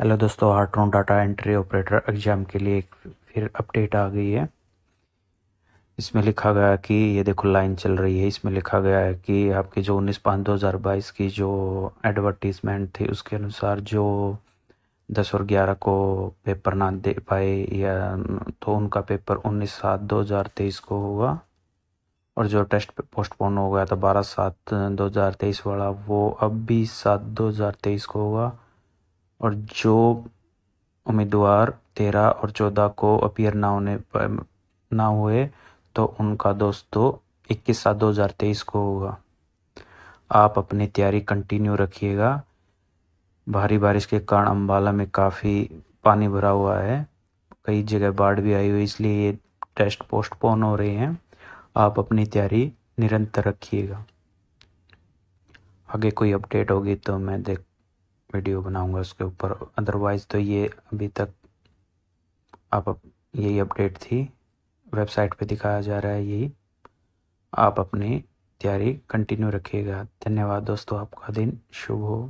hello दोस्तों Hartron data entry operator exam के लिए एक फिर अपडेट आ गई है इसमें लिखा गया कि ये देखो लाइन चल रही है इसमें लिखा गया है कि आपकी जो उन्नीस पाँच दो हज़ार बाईस की जो एडवर्टीज़मेंट थी उसके अनुसार जो दस और ग्यारह को पेपर ना दे पाए या तो उनका पेपर उन्नीस सात दो हज़ार तेईस को होगा और जो टेस्ट पोस्टपोन हो गया था बारह सात दो हज़ार तेईस वाला वो अब बीस सात दो हज़ार तेईस को होगा और जो उम्मीदवार तेरह और चौदह को अपियर ना होने पर ना हुए तो उनका दोस्तों इक्कीस सात दो हज़ार तेईस को होगा आप अपनी तैयारी कंटिन्यू रखिएगा भारी बारिश के कारण अम्बाला में काफ़ी पानी भरा हुआ है कई जगह बाढ़ भी आई हुई इसलिए ये टेस्ट पोस्टपोन हो रहे हैं आप अपनी तैयारी निरंतर रखिएगा आगे कोई अपडेट होगी तो मैं देख वीडियो बनाऊंगा उसके ऊपर अदरवाइज़ तो ये अभी तक आप यही अपडेट थी वेबसाइट पे दिखाया जा रहा है यही आप अपनी तैयारी कंटिन्यू रखिएगा धन्यवाद दोस्तों आपका दिन शुभ हो